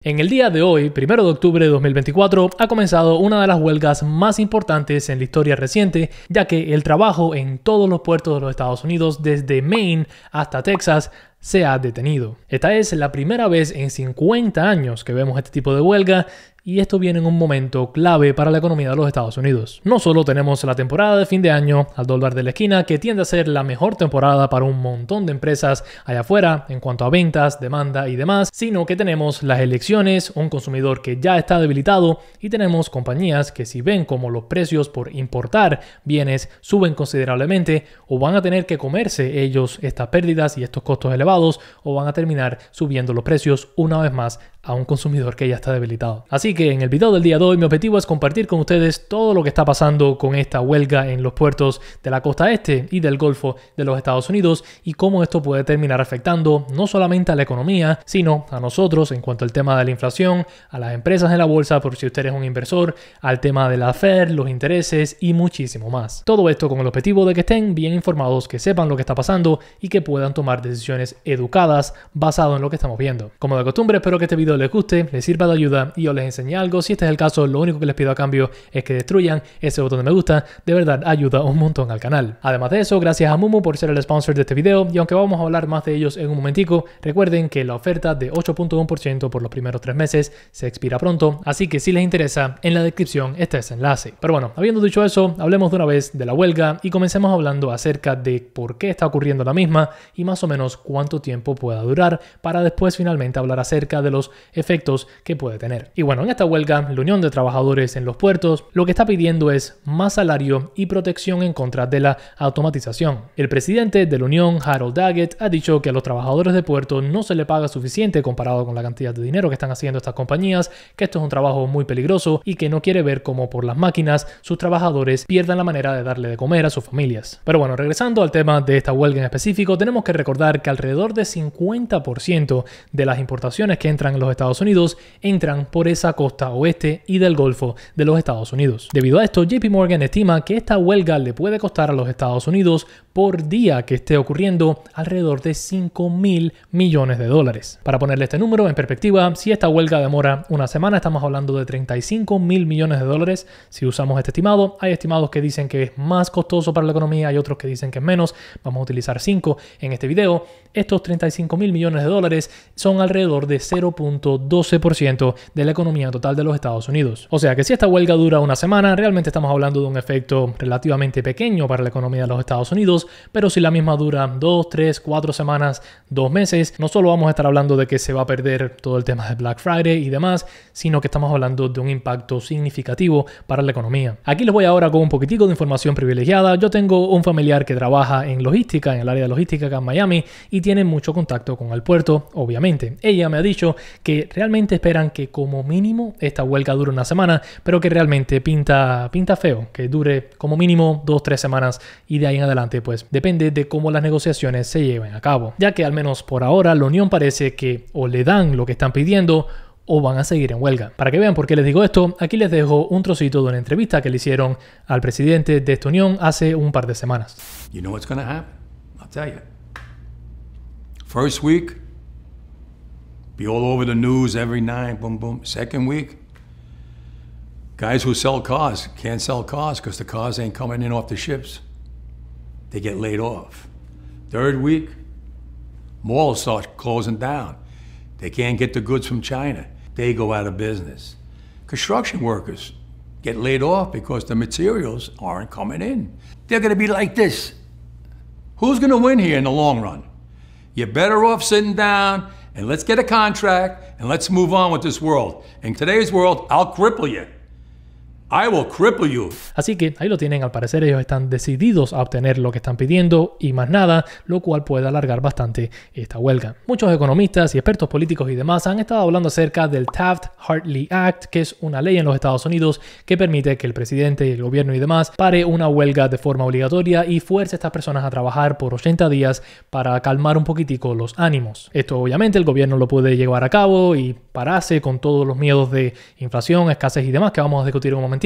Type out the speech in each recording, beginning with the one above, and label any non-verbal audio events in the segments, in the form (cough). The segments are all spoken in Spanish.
En el día de hoy, 1 de octubre de 2024, ha comenzado una de las huelgas más importantes en la historia reciente, ya que el trabajo en todos los puertos de los Estados Unidos, desde Maine hasta Texas, se ha detenido. Esta es la primera vez en 50 años que vemos este tipo de huelga y esto viene en un momento clave para la economía de los Estados Unidos. No solo tenemos la temporada de fin de año al dólar de la esquina, que tiende a ser la mejor temporada para un montón de empresas allá afuera en cuanto a ventas, demanda y demás, sino que tenemos las elecciones, un consumidor que ya está debilitado y tenemos compañías que si ven como los precios por importar bienes suben considerablemente o van a tener que comerse ellos estas pérdidas y estos costos elevados o van a terminar subiendo los precios una vez más a un consumidor que ya está debilitado. Así que en el video del día de hoy mi objetivo es compartir con ustedes todo lo que está pasando con esta huelga en los puertos de la costa este y del Golfo de los Estados Unidos y cómo esto puede terminar afectando no solamente a la economía, sino a nosotros en cuanto al tema de la inflación, a las empresas en la bolsa por si usted es un inversor, al tema de la FED, los intereses y muchísimo más. Todo esto con el objetivo de que estén bien informados, que sepan lo que está pasando y que puedan tomar decisiones educadas basado en lo que estamos viendo. Como de costumbre, espero que este video les guste, les sirva de ayuda y yo les enseño algo. Si este es el caso, lo único que les pido a cambio es que destruyan ese botón de me gusta. De verdad, ayuda un montón al canal. Además de eso, gracias a Mumu por ser el sponsor de este video. Y aunque vamos a hablar más de ellos en un momentico, recuerden que la oferta de 8.1% por los primeros tres meses se expira pronto. Así que si les interesa, en la descripción está ese enlace. Pero bueno, habiendo dicho eso, hablemos de una vez de la huelga y comencemos hablando acerca de por qué está ocurriendo la misma y más o menos cuánto tiempo pueda durar para después finalmente hablar acerca de los efectos que puede tener. Y bueno, en este esta huelga, la Unión de Trabajadores en los Puertos lo que está pidiendo es más salario y protección en contra de la automatización. El presidente de la Unión, Harold Daggett, ha dicho que a los trabajadores de puerto no se le paga suficiente comparado con la cantidad de dinero que están haciendo estas compañías, que esto es un trabajo muy peligroso y que no quiere ver cómo por las máquinas sus trabajadores pierdan la manera de darle de comer a sus familias. Pero bueno, regresando al tema de esta huelga en específico, tenemos que recordar que alrededor de 50% de las importaciones que entran en los Estados Unidos entran por esa costa oeste y del Golfo de los Estados Unidos. Debido a esto, JP Morgan estima que esta huelga le puede costar a los Estados Unidos por día que esté ocurriendo alrededor de 5 mil millones de dólares. Para ponerle este número en perspectiva, si esta huelga demora una semana, estamos hablando de 35 mil millones de dólares. Si usamos este estimado, hay estimados que dicen que es más costoso para la economía, hay otros que dicen que es menos. Vamos a utilizar 5 en este video. Estos 35 mil millones de dólares son alrededor de 0.12% de la economía total de los Estados Unidos. O sea que si esta huelga dura una semana, realmente estamos hablando de un efecto relativamente pequeño para la economía de los Estados Unidos pero si la misma dura 2, 3, 4 semanas, 2 meses, no solo vamos a estar hablando de que se va a perder todo el tema de Black Friday y demás, sino que estamos hablando de un impacto significativo para la economía. Aquí les voy ahora con un poquitico de información privilegiada. Yo tengo un familiar que trabaja en logística, en el área de logística acá en Miami, y tiene mucho contacto con el puerto, obviamente. Ella me ha dicho que realmente esperan que como mínimo esta huelga dure una semana, pero que realmente pinta, pinta feo, que dure como mínimo 2-3 semanas y de ahí en adelante pues depende de cómo las negociaciones se lleven a cabo, ya que al menos por ahora la Unión parece que o le dan lo que están pidiendo o van a seguir en huelga. Para que vean por qué les digo esto, aquí les dejo un trocito de una entrevista que le hicieron al presidente de esta unión hace un par de semanas. You know what's gonna happen? I'll tell you. First week, be all over the news every night, boom, boom. Second week, guys who sell cars can't sell cars because the cars ain't coming in off the ships. they get laid off. Third week, malls start closing down. They can't get the goods from China. They go out of business. Construction workers get laid off because the materials aren't coming in. They're going to be like this. Who's going to win here in the long run? You're better off sitting down and let's get a contract and let's move on with this world. In today's world, I'll cripple you. Así que ahí lo tienen, al parecer ellos están decididos a obtener lo que están pidiendo y más nada, lo cual puede alargar bastante esta huelga. Muchos economistas y expertos políticos y demás han estado hablando acerca del Taft-Hartley Act, que es una ley en los Estados Unidos que permite que el presidente, y el gobierno y demás pare una huelga de forma obligatoria y fuerce a estas personas a trabajar por 80 días para calmar un poquitico los ánimos. Esto obviamente el gobierno lo puede llevar a cabo y pararse con todos los miedos de inflación, escasez y demás que vamos a discutir en un momento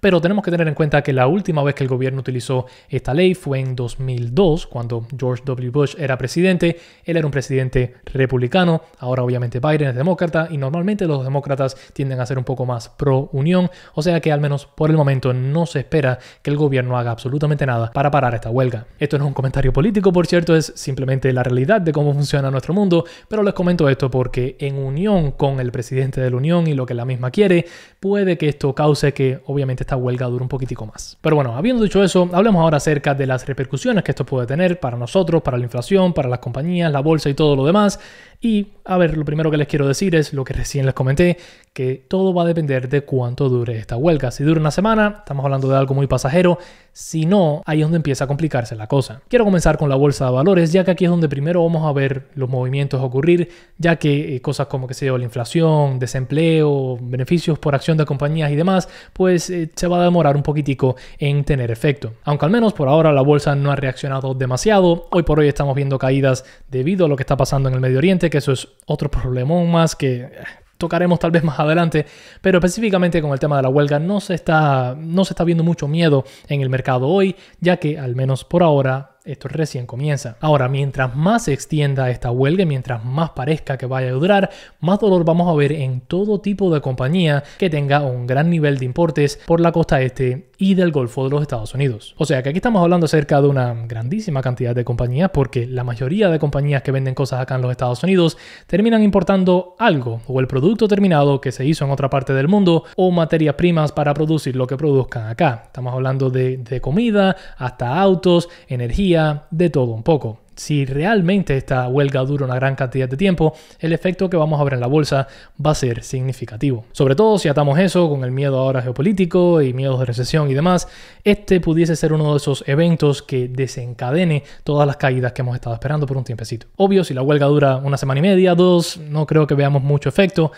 pero tenemos que tener en cuenta que la última vez que el gobierno utilizó esta ley fue en 2002, cuando George W. Bush era presidente. Él era un presidente republicano, ahora obviamente Biden es demócrata y normalmente los demócratas tienden a ser un poco más pro unión, o sea que al menos por el momento no se espera que el gobierno haga absolutamente nada para parar esta huelga. Esto no es un comentario político, por cierto, es simplemente la realidad de cómo funciona nuestro mundo, pero les comento esto porque en unión con el presidente de la Unión y lo que la misma quiere, puede que esto cause que obviamente esta huelga dura un poquitico más. Pero bueno, habiendo dicho eso, hablemos ahora acerca de las repercusiones que esto puede tener para nosotros, para la inflación, para las compañías, la bolsa y todo lo demás. Y, a ver, lo primero que les quiero decir es lo que recién les comenté, que todo va a depender de cuánto dure esta huelga. Si dura una semana, estamos hablando de algo muy pasajero, si no, ahí es donde empieza a complicarse la cosa. Quiero comenzar con la bolsa de valores, ya que aquí es donde primero vamos a ver los movimientos ocurrir, ya que eh, cosas como que se la inflación, desempleo, beneficios por acción de compañías y demás, pues eh, se va a demorar un poquitico en tener efecto. Aunque al menos por ahora la bolsa no ha reaccionado demasiado, hoy por hoy estamos viendo caídas debido a lo que está pasando en el Medio Oriente, que eso es otro problemón más que eh, tocaremos tal vez más adelante, pero específicamente con el tema de la huelga no se está, no se está viendo mucho miedo en el mercado hoy, ya que al menos por ahora esto recién comienza. Ahora, mientras más se extienda esta huelga, mientras más parezca que vaya a durar, más dolor vamos a ver en todo tipo de compañía que tenga un gran nivel de importes por la costa este y del Golfo de los Estados Unidos. O sea que aquí estamos hablando acerca de una grandísima cantidad de compañías porque la mayoría de compañías que venden cosas acá en los Estados Unidos terminan importando algo o el producto terminado que se hizo en otra parte del mundo o materias primas para producir lo que produzcan acá. Estamos hablando de, de comida hasta autos, energía, de todo un poco. Si realmente esta huelga dura una gran cantidad de tiempo, el efecto que vamos a ver en la bolsa va a ser significativo. Sobre todo si atamos eso con el miedo ahora geopolítico y miedos de recesión y demás, este pudiese ser uno de esos eventos que desencadene todas las caídas que hemos estado esperando por un tiempecito. Obvio, si la huelga dura una semana y media, dos, no creo que veamos mucho efecto,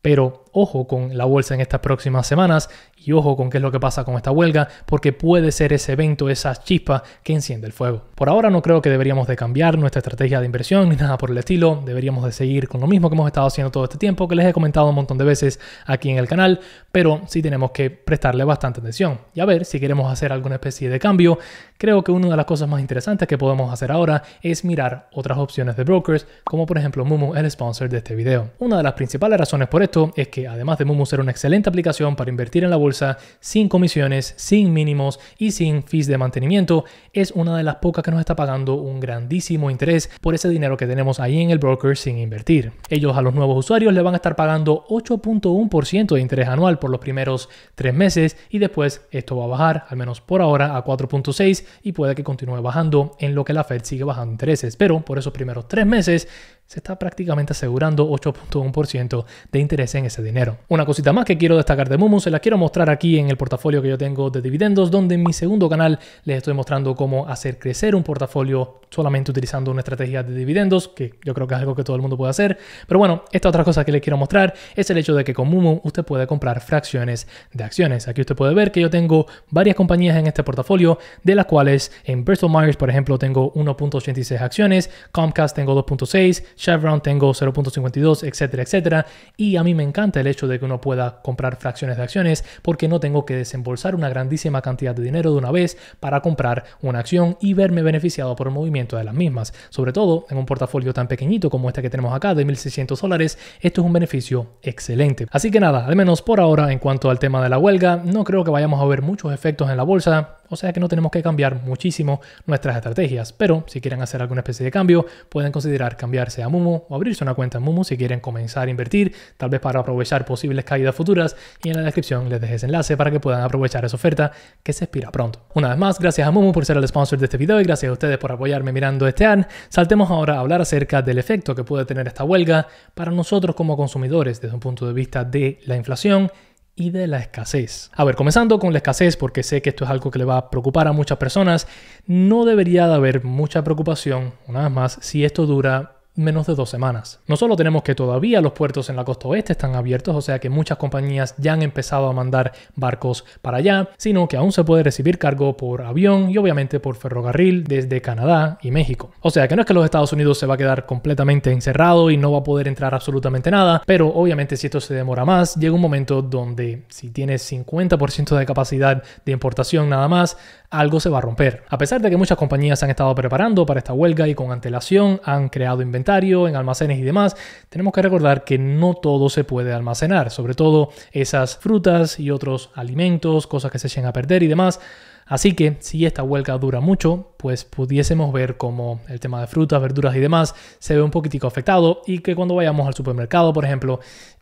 pero ojo con la bolsa en estas próximas semanas y ojo con qué es lo que pasa con esta huelga, porque puede ser ese evento, esa chispa que enciende el fuego. Por ahora no creo que deberíamos de cambiar nuestra estrategia de inversión ni nada por el estilo, deberíamos de seguir con lo mismo que hemos estado haciendo todo este tiempo, que les he comentado un montón de veces aquí en el canal, pero sí tenemos que prestarle bastante atención y a ver si queremos hacer alguna especie de cambio. Creo que una de las cosas más interesantes que podemos hacer ahora es mirar otras opciones de brokers, como por ejemplo Mumu, el sponsor de este video. Una de las principales razones por esto es que además de Mumu ser una excelente aplicación para invertir en la bolsa sin comisiones, sin mínimos y sin fees de mantenimiento, es una de las pocas que nos está pagando un grandísimo interés por ese dinero que tenemos ahí en el broker sin invertir. Ellos a los nuevos usuarios le van a estar pagando 8.1% de interés anual por los primeros tres meses y después esto va a bajar, al menos por ahora, a 4.6 y puede que continúe bajando en lo que la Fed sigue bajando intereses. Pero por esos primeros tres meses se está prácticamente asegurando 8.1% de interés en ese dinero. Una cosita más que quiero destacar de Mumu, se la quiero mostrar aquí en el portafolio que yo tengo de dividendos, donde en mi segundo canal les estoy mostrando cómo hacer crecer un portafolio solamente utilizando una estrategia de dividendos, que yo creo que es algo que todo el mundo puede hacer. Pero bueno, esta otra cosa que les quiero mostrar es el hecho de que con Mumu usted puede comprar fracciones de acciones. Aquí usted puede ver que yo tengo varias compañías en este portafolio, de las cuales en Bristol Myers, por ejemplo, tengo 1.86 acciones, Comcast tengo 2.6, Chevron tengo 0.52, etcétera, etcétera. Y a mí me encanta el hecho de que uno pueda comprar fracciones de acciones porque no tengo que desembolsar una grandísima cantidad de dinero de una vez para comprar una acción y verme beneficiado por el movimiento de las mismas. Sobre todo en un portafolio tan pequeñito como este que tenemos acá de 1.600 dólares, esto es un beneficio excelente. Así que nada, al menos por ahora en cuanto al tema de la huelga, no creo que vayamos a ver muchos efectos en la bolsa o sea que no tenemos que cambiar muchísimo nuestras estrategias. Pero si quieren hacer alguna especie de cambio, pueden considerar cambiarse a Mumu o abrirse una cuenta en Mumu si quieren comenzar a invertir, tal vez para aprovechar posibles caídas futuras. Y en la descripción les dejé ese enlace para que puedan aprovechar esa oferta que se expira pronto. Una vez más, gracias a Mumu por ser el sponsor de este video y gracias a ustedes por apoyarme mirando este an. Saltemos ahora a hablar acerca del efecto que puede tener esta huelga para nosotros como consumidores desde un punto de vista de la inflación y de la escasez. A ver, comenzando con la escasez, porque sé que esto es algo que le va a preocupar a muchas personas, no debería de haber mucha preocupación, una vez más, si esto dura menos de dos semanas. No solo tenemos que todavía los puertos en la costa oeste están abiertos, o sea que muchas compañías ya han empezado a mandar barcos para allá, sino que aún se puede recibir cargo por avión y obviamente por ferrocarril desde Canadá y México. O sea que no es que los Estados Unidos se va a quedar completamente encerrado y no va a poder entrar absolutamente nada, pero obviamente si esto se demora más, llega un momento donde si tienes 50% de capacidad de importación nada más, algo se va a romper. A pesar de que muchas compañías han estado preparando para esta huelga y con antelación han creado inventarios, en almacenes y demás, tenemos que recordar que no todo se puede almacenar, sobre todo esas frutas y otros alimentos, cosas que se echen a perder y demás. Así que si esta huelga dura mucho, pues pudiésemos ver cómo el tema de frutas, verduras y demás se ve un poquitico afectado y que cuando vayamos al supermercado, por ejemplo,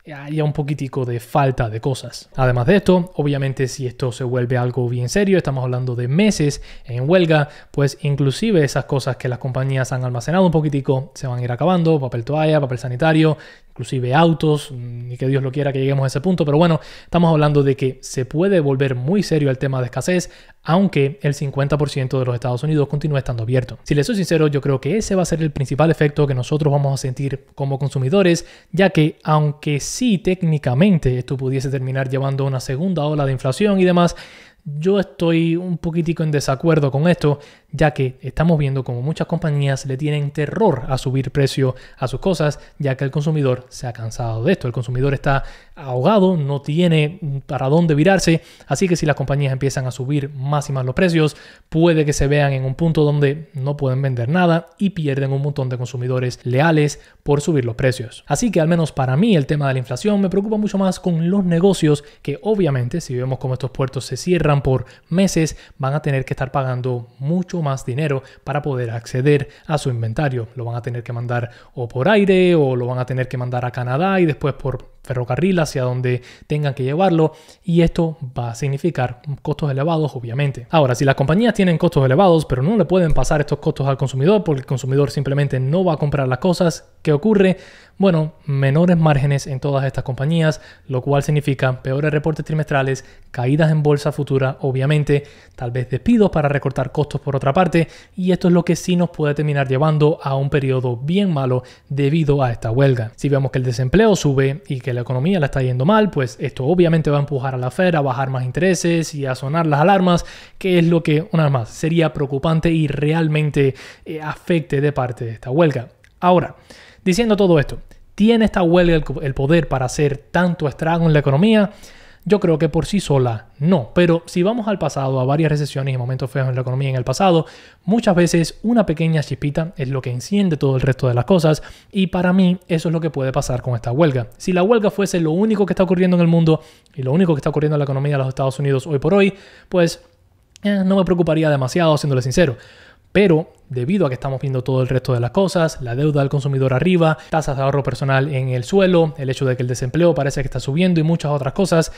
eh, haya un poquitico de falta de cosas. Además de esto, obviamente si esto se vuelve algo bien serio, estamos hablando de meses en huelga, pues inclusive esas cosas que las compañías han almacenado un poquitico se van a ir acabando, papel toalla, papel sanitario, inclusive autos, mm, ni que Dios lo quiera que lleguemos a ese punto, pero bueno, estamos hablando de que se puede volver muy serio el tema de escasez, aunque el 50% de los Estados Unidos continúe estando abierto. Si les soy sincero, yo creo que ese va a ser el principal efecto que nosotros vamos a sentir como consumidores, ya que aunque sí, técnicamente esto pudiese terminar llevando una segunda ola de inflación y demás, yo estoy un poquitico en desacuerdo con esto ya que estamos viendo como muchas compañías le tienen terror a subir precio a sus cosas, ya que el consumidor se ha cansado de esto. El consumidor está ahogado, no tiene para dónde virarse, así que si las compañías empiezan a subir más y más los precios, puede que se vean en un punto donde no pueden vender nada y pierden un montón de consumidores leales por subir los precios. Así que al menos para mí el tema de la inflación me preocupa mucho más con los negocios que obviamente si vemos como estos puertos se cierran por meses, van a tener que estar pagando mucho más dinero para poder acceder a su inventario. Lo van a tener que mandar o por aire o lo van a tener que mandar a Canadá y después por ferrocarril hacia donde tengan que llevarlo y esto va a significar costos elevados obviamente. Ahora, si las compañías tienen costos elevados pero no le pueden pasar estos costos al consumidor porque el consumidor simplemente no va a comprar las cosas, ¿qué ocurre? Bueno, menores márgenes en todas estas compañías, lo cual significa peores reportes trimestrales, caídas en bolsa futura obviamente, tal vez despidos para recortar costos por otra parte y esto es lo que sí nos puede terminar llevando a un periodo bien malo debido a esta huelga. Si vemos que el desempleo sube y que que la economía la está yendo mal, pues esto obviamente va a empujar a la Fed a bajar más intereses y a sonar las alarmas, que es lo que, una vez más, sería preocupante y realmente eh, afecte de parte de esta huelga. Ahora, diciendo todo esto, ¿tiene esta huelga el poder para hacer tanto estrago en la economía? Yo creo que por sí sola no, pero si vamos al pasado, a varias recesiones y momentos feos en la economía en el pasado, muchas veces una pequeña chispita es lo que enciende todo el resto de las cosas y para mí eso es lo que puede pasar con esta huelga. Si la huelga fuese lo único que está ocurriendo en el mundo y lo único que está ocurriendo en la economía de los Estados Unidos hoy por hoy, pues eh, no me preocuparía demasiado, siéndole sincero. Pero debido a que estamos viendo todo el resto de las cosas, la deuda del consumidor arriba, tasas de ahorro personal en el suelo, el hecho de que el desempleo parece que está subiendo y muchas otras cosas,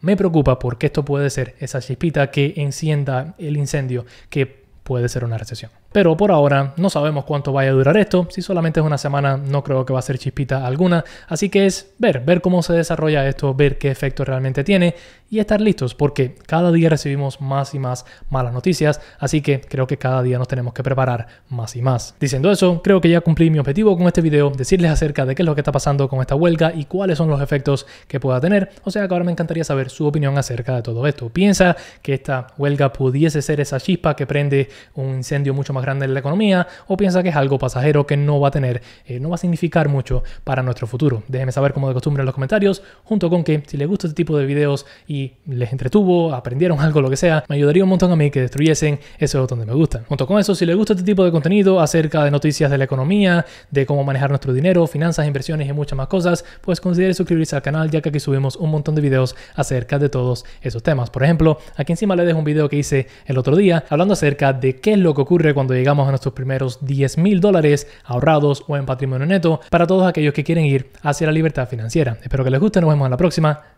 me preocupa porque esto puede ser esa chispita que encienda el incendio que puede ser una recesión pero por ahora no sabemos cuánto vaya a durar esto, si solamente es una semana no creo que va a ser chispita alguna, así que es ver, ver cómo se desarrolla esto, ver qué efecto realmente tiene y estar listos porque cada día recibimos más y más malas noticias, así que creo que cada día nos tenemos que preparar más y más. Diciendo eso, creo que ya cumplí mi objetivo con este video, decirles acerca de qué es lo que está pasando con esta huelga y cuáles son los efectos que pueda tener, o sea que ahora me encantaría saber su opinión acerca de todo esto. ¿Piensa que esta huelga pudiese ser esa chispa que prende un incendio mucho más grande en la economía o piensa que es algo pasajero que no va a tener, eh, no va a significar mucho para nuestro futuro. Déjenme saber como de costumbre en los comentarios, junto con que si les gusta este tipo de videos y les entretuvo, aprendieron (laughs) algo, lo que sea, me ayudaría un montón a mí que destruyesen ese botón de me gusta. Junto con eso, si les gusta este tipo de contenido acerca de noticias de la economía, de cómo manejar nuestro dinero, finanzas, inversiones y muchas más cosas, pues consideren suscribirse al canal ya que aquí subimos un montón de videos acerca de todos esos temas. Por ejemplo, aquí encima les dejo un video que hice el otro día hablando acerca de qué es lo que ocurre cuando llegamos a nuestros primeros 10 mil dólares ahorrados o en patrimonio neto para todos aquellos que quieren ir hacia la libertad financiera. Espero que les guste, nos vemos en la próxima.